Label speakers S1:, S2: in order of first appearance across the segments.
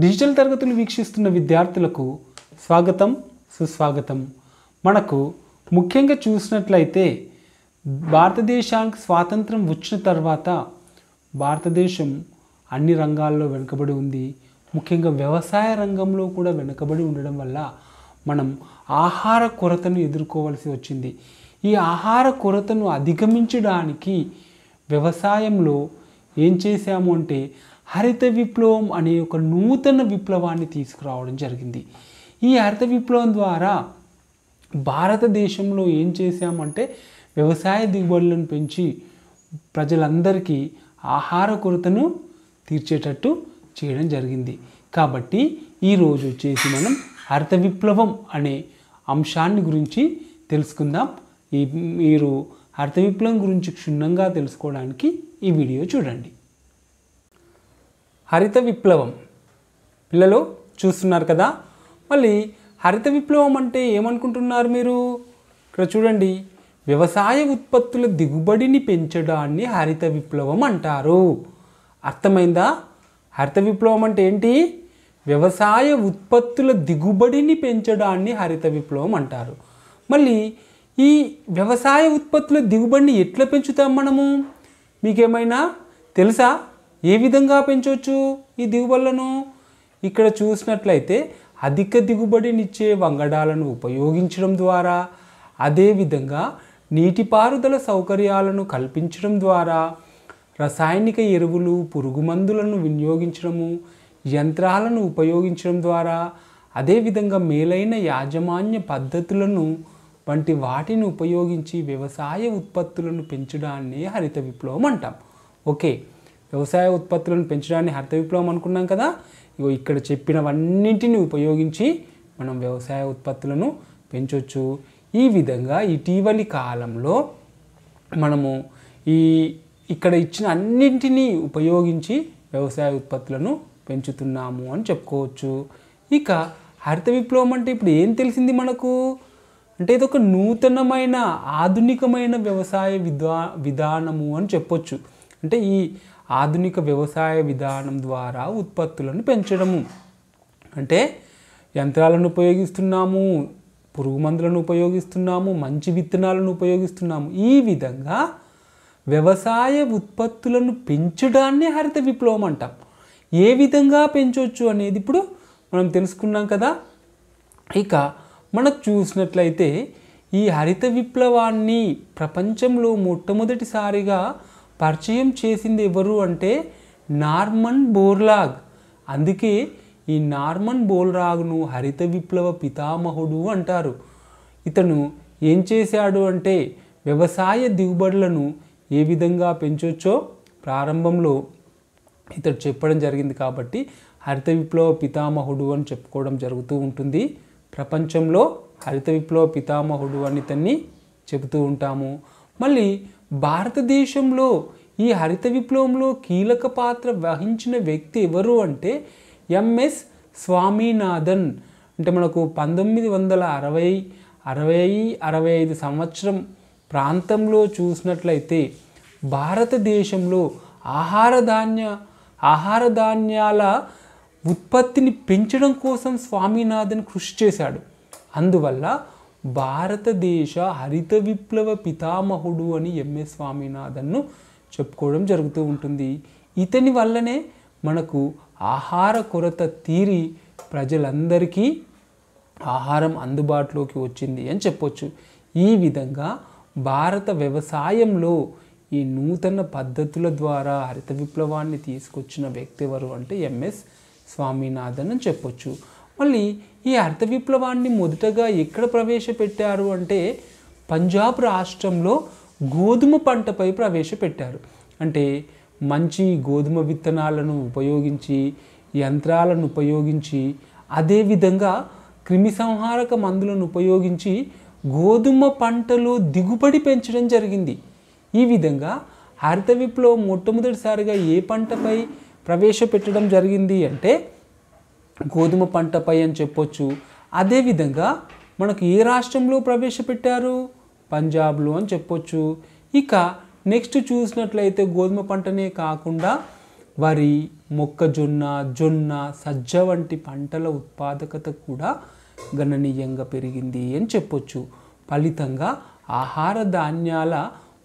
S1: digital తరగతులు వీక్షిస్తున్న విద్యార్థులకు స్వాగతం సుస్వాగతం మనకు ముఖ్యంగా చూసినట్లయితే భారతదేశానికి స్వాతంత్రం వచ్చిన తర్వాత భారతదేశం అన్ని రంగాల్లో వెనుకబడి ఉంది ముఖ్యంగా వ్యవసాయ రంగంలో కూడా వెనుకబడి ఉండడం వల్ల మనం ఆహార కొరతను ఎదుర్కోవాల్సి వచ్చింది ఈ ఆహార కొరతను అధిగమించడానికి వ్యవసాయంలో ఏం చేశాము అంటే హరిత విప్లవం అనే ఒక నూతన విప్లవాన్ని తీసుకురావడం జరిగింది ఈ హరిత విప్లవం ద్వారా భారతదేశంలో ఏం చేశామంటే వ్యవసాయ దిగుబడులను పెంచి ప్రజలందరికీ ఆహార కొరతను తీర్చేటట్టు చేయడం జరిగింది కాబట్టి ఈరోజు వచ్చేసి మనం హరిత విప్లవం అనే అంశాన్ని గురించి తెలుసుకుందాం ఈ మీరు హరిత విప్లవం గురించి క్షుణ్ణంగా తెలుసుకోవడానికి ఈ వీడియో చూడండి హరిత విప్లవం పిల్లలు చూస్తున్నారు కదా మళ్ళీ హరిత విప్లవం అంటే ఏమనుకుంటున్నారు మీరు ఇక్కడ చూడండి వ్యవసాయ ఉత్పత్తుల దిగుబడిని పెంచడాన్ని హరిత విప్లవం అంటారు అర్థమైందా హరిత విప్లవం అంటే ఏంటి వ్యవసాయ ఉత్పత్తుల దిగుబడిని పెంచడాన్ని హరిత విప్లవం అంటారు మళ్ళీ ఈ వ్యవసాయ ఉత్పత్తుల దిగుబడిని ఎట్లా పెంచుతాం మనము మీకేమైనా తెలుసా ఏ విధంగా పెంచవచ్చు ఈ దిగుబడులను ఇక్కడ చూసినట్లయితే అధిక దిగుబడినిచ్చే వంగడాలను ఉపయోగించడం ద్వారా అదేవిధంగా నీటిపారుదల సౌకర్యాలను కల్పించడం ద్వారా రసాయనిక ఎరువులు పురుగుమందులను వినియోగించడము యంత్రాలను ఉపయోగించడం ద్వారా అదేవిధంగా మేలైన యాజమాన్య పద్ధతులను వంటి వాటిని ఉపయోగించి వ్యవసాయ ఉత్పత్తులను పెంచడాన్ని హరిత విప్లవం అంటాం ఓకే వ్యవసాయ ఉత్పత్తులను పెంచడాన్ని హరిత విప్లవం అనుకున్నాం కదా ఇగో ఇక్కడ చెప్పినవన్నింటిని ఉపయోగించి మనం వ్యవసాయ ఉత్పత్తులను పెంచవచ్చు ఈ విధంగా ఇటీవలి కాలంలో మనము ఈ ఇక్కడ ఇచ్చిన అన్నింటినీ ఉపయోగించి వ్యవసాయ ఉత్పత్తులను పెంచుతున్నాము అని చెప్పుకోవచ్చు ఇక హరిత విప్లవం అంటే ఇప్పుడు ఏం తెలిసింది మనకు అంటే ఇది ఒక నూతనమైన ఆధునికమైన వ్యవసాయ విధా విధానము అని చెప్పొచ్చు అంటే ఈ ఆధునిక వ్యవసాయ విధానం ద్వారా ఉత్పత్తులను పెంచడము అంటే యంత్రాలను ఉపయోగిస్తున్నాము పురుగు మందులను ఉపయోగిస్తున్నాము మంచి విత్తనాలను ఉపయోగిస్తున్నాము ఈ విధంగా వ్యవసాయ ఉత్పత్తులను పెంచడాన్ని హరిత విప్లవం అంటాం ఏ విధంగా పెంచవచ్చు అనేది ఇప్పుడు మనం తెలుసుకున్నాం కదా ఇక మనకు చూసినట్లయితే ఈ హరిత విప్లవాన్ని ప్రపంచంలో మొట్టమొదటిసారిగా పరిచయం చేసింది ఎవరు అంటే నార్మన్ బోర్లాగ్ అందుకే ఈ నార్మన్ బోల్రాగ్ను హరిత విప్లవ పితామహుడు అంటారు ఇతను ఏం చేశాడు అంటే వ్యవసాయ దిగుబడులను ఏ విధంగా పెంచొచ్చో ప్రారంభంలో ఇతడు చెప్పడం జరిగింది కాబట్టి హరిత విప్లవ పితామహుడు అని చెప్పుకోవడం జరుగుతూ ఉంటుంది ప్రపంచంలో హరిత విప్లవ పితామహుడు అని ఇతన్ని చెబుతూ ఉంటాము మళ్ళీ భారతదేశంలో ఈ హరిత విప్లవంలో కీలక పాత్ర వహించిన వ్యక్తి ఎవరు అంటే ఎంఎస్ స్వామినాథన్ అంటే మనకు పంతొమ్మిది వందల అరవై అరవై అరవై ఐదు సంవత్సరం ప్రాంతంలో చూసినట్లయితే భారతదేశంలో ఆహార ధాన్య ఆహార ధాన్యాల ఉత్పత్తిని పెంచడం కోసం స్వామినాథన్ కృషి చేశాడు అందువల్ల భారతదేశ హరిత విప్లవ పితామహుడు అని ఎంఎస్ స్వామినాథన్ను చెప్పుకోవడం జరుగుతూ ఉంటుంది ఇతని వల్లనే మనకు ఆహార కొరత తీరి ప్రజలందరికీ ఆహారం అందుబాటులోకి వచ్చింది అని చెప్పొచ్చు ఈ విధంగా భారత వ్యవసాయంలో ఈ నూతన పద్ధతుల ద్వారా హరిత విప్లవాన్ని తీసుకొచ్చిన వ్యక్తి ఎవరు అంటే ఎంఎస్ స్వామినాథన్ అని చెప్పొచ్చు మళ్ళీ ఈ అర్థ విప్లవాన్ని మొదటగా ఎక్కడ ప్రవేశపెట్టారు అంటే పంజాబ్ రాష్ట్రంలో గోధుమ పంటపై ప్రవేశపెట్టారు అంటే మంచి గోధుమ విత్తనాలను ఉపయోగించి యంత్రాలను ఉపయోగించి అదేవిధంగా క్రిమిసంహారక మందులను ఉపయోగించి గోధుమ పంటలో దిగుబడి పెంచడం జరిగింది ఈ విధంగా హరిత విప్లవం మొట్టమొదటిసారిగా ఏ పంటపై ప్రవేశపెట్టడం జరిగింది అంటే గోధుమ పంటపై అని చెప్పొచ్చు అదేవిధంగా మనకు ఏ రాష్ట్రంలో ప్రవేశపెట్టారు పంజాబ్లో అని చెప్పొచ్చు ఇక నెక్స్ట్ చూసినట్లయితే గోధుమ పంటనే కాకుండా వరి మొక్కజొన్న జొన్న సజ్జ వంటి పంటల ఉత్పాదకత కూడా గణనీయంగా పెరిగింది అని చెప్పొచ్చు ఫలితంగా ఆహార ధాన్యాల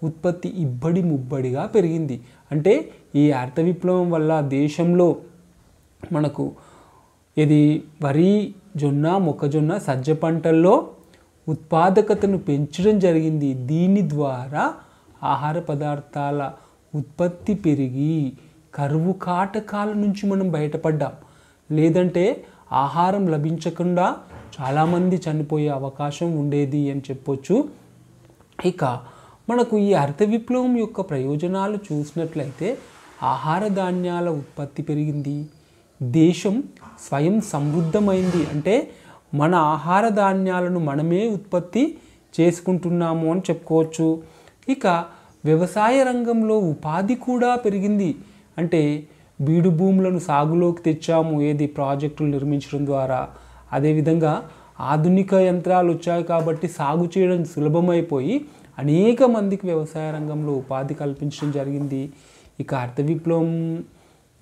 S1: ఉత్పత్తి ఇబ్బడి ముబ్బడిగా పెరిగింది అంటే ఈ అర్థ విప్లవం వల్ల దేశంలో మనకు ఇది వరి జొన్న మొక్కజొన్న సజ్జ పంటల్లో ఉత్పాదకతను పెంచడం జరిగింది దీని ద్వారా ఆహార పదార్థాల ఉత్పత్తి పెరిగి కరువు కాటకాల నుంచి మనం బయటపడ్డాం లేదంటే ఆహారం లభించకుండా చాలామంది చనిపోయే అవకాశం ఉండేది అని చెప్పొచ్చు ఇక మనకు ఈ అర్థ విప్లవం యొక్క ప్రయోజనాలు చూసినట్లయితే ఆహార ధాన్యాల ఉత్పత్తి పెరిగింది దేశం స్వయం సమృద్ధమైంది అంటే మన ఆహార ధాన్యాలను మనమే ఉత్పత్తి చేసుకుంటున్నాము అని చెప్పుకోవచ్చు ఇక వ్యవసాయ రంగంలో ఉపాధి కూడా పెరిగింది అంటే బీడు భూములను సాగులోకి తెచ్చాము ఏది ప్రాజెక్టులు నిర్మించడం ద్వారా అదేవిధంగా ఆధునిక యంత్రాలు వచ్చాయి కాబట్టి సాగు చేయడం సులభమైపోయి అనేక మందికి వ్యవసాయ రంగంలో ఉపాధి కల్పించడం జరిగింది ఇక అర్థ విప్లవం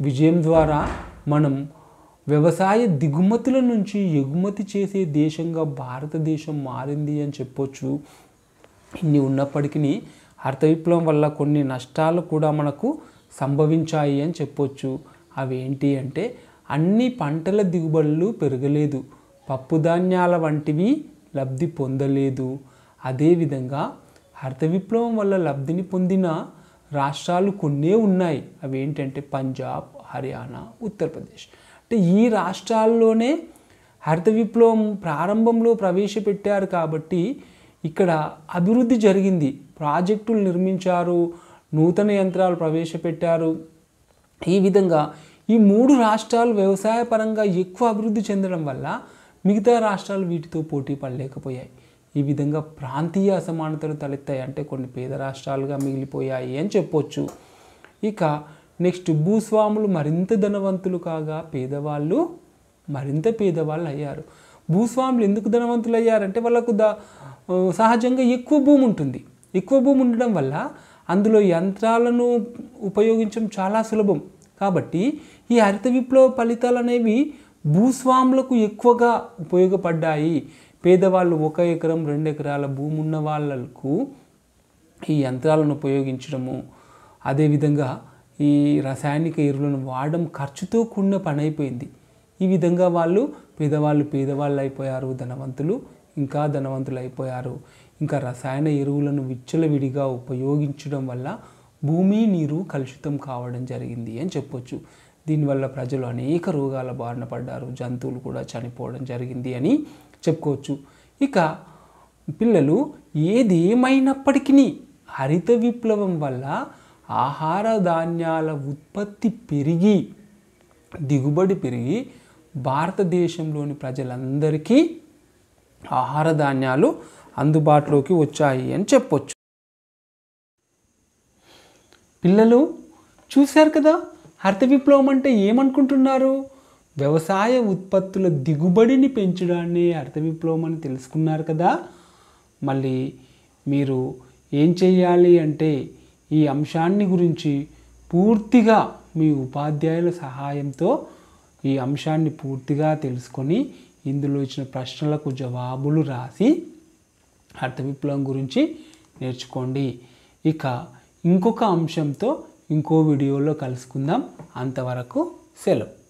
S1: విజయం ద్వారా మనం వ్యవసాయ దిగుమతుల నుంచి ఎగుమతి చేసే దేశంగా భారతదేశం మారింది అని చెప్పొచ్చు ఇన్ని ఉన్నప్పటికీ హరిత విప్లవం వల్ల కొన్ని నష్టాలు కూడా మనకు సంభవించాయి అని చెప్పొచ్చు అవేంటి అంటే అన్ని పంటల దిగుబడులు పెరగలేదు పప్పుధాన్యాల వంటివి లబ్ధి పొందలేదు అదేవిధంగా హరిత విప్లవం వల్ల లబ్ధిని పొందిన రాష్ట్రాలు కొన్నే ఉన్నాయి అవి ఏంటంటే పంజాబ్ హర్యానా ఉత్తరప్రదేశ్ అంటే ఈ రాష్ట్రాల్లోనే హరిత విప్లవం ప్రారంభంలో ప్రవేశపెట్టారు కాబట్టి ఇక్కడ అభివృద్ధి జరిగింది ప్రాజెక్టులు నిర్మించారు నూతన యంత్రాలు ప్రవేశపెట్టారు ఈ విధంగా ఈ మూడు రాష్ట్రాలు వ్యవసాయపరంగా ఎక్కువ అభివృద్ధి చెందడం వల్ల మిగతా రాష్ట్రాలు వీటితో పోటీ పడలేకపోయాయి ఈ విధంగా ప్రాంతీయ అసమానతలు తలెత్తాయి అంటే కొన్ని పేద రాష్ట్రాలుగా మిగిలిపోయాయి అని చెప్పొచ్చు ఇక నెక్స్ట్ భూస్వాములు మరింత ధనవంతులు కాగా పేదవాళ్ళు మరింత పేదవాళ్ళు అయ్యారు భూస్వాములు ఎందుకు ధనవంతులు అయ్యారంటే వాళ్ళకు దా సహజంగా ఎక్కువ భూమి ఉంటుంది ఎక్కువ భూమి ఉండడం వల్ల అందులో యంత్రాలను ఉపయోగించడం చాలా సులభం కాబట్టి ఈ హరిత విప్లవ ఫలితాలు అనేవి భూస్వాములకు ఎక్కువగా ఉపయోగపడ్డాయి పేదవాళ్ళు ఒక ఎకరం రెండు ఎకరాల భూమి ఉన్న వాళ్ళకు ఈ యంత్రాలను ఉపయోగించడము అదేవిధంగా ఈ రసాయనిక ఎరువులను వాడడం ఖర్చుతో కూడిన పని అయిపోయింది ఈ విధంగా వాళ్ళు పేదవాళ్ళు పేదవాళ్ళు అయిపోయారు ధనవంతులు ఇంకా ధనవంతులు అయిపోయారు ఇంకా రసాయన ఎరువులను విచ్చలవిడిగా ఉపయోగించడం వల్ల భూమి నీరు కలుషితం కావడం జరిగింది అని చెప్పొచ్చు దీనివల్ల ప్రజలు అనేక రోగాల బారిన పడ్డారు జంతువులు కూడా చనిపోవడం జరిగింది అని చెప్పుకోవచ్చు ఇక పిల్లలు ఏదేమైనప్పటికీ హరిత విప్లవం వల్ల ఆహార ధాన్యాల ఉత్పత్తి పెరిగి దిగుబడి పెరిగి భారతదేశంలోని ప్రజలందరికీ ఆహార ధాన్యాలు అందుబాటులోకి వచ్చాయి అని చెప్పొచ్చు పిల్లలు చూశారు కదా హరిత విప్లవం అంటే ఏమనుకుంటున్నారు వ్యవసాయ ఉత్పత్తుల దిగుబడిని పెంచడాన్ని అర్థ విప్లవం అని తెలుసుకున్నారు కదా మళ్ళీ మీరు ఏం చేయాలి అంటే ఈ అంశాన్ని గురించి పూర్తిగా మీ ఉపాధ్యాయుల సహాయంతో ఈ అంశాన్ని పూర్తిగా తెలుసుకొని ఇందులో ఇచ్చిన ప్రశ్నలకు జవాబులు రాసి అర్థ విప్లవం గురించి నేర్చుకోండి ఇక ఇంకొక అంశంతో ఇంకో వీడియోలో కలుసుకుందాం అంతవరకు సెలవు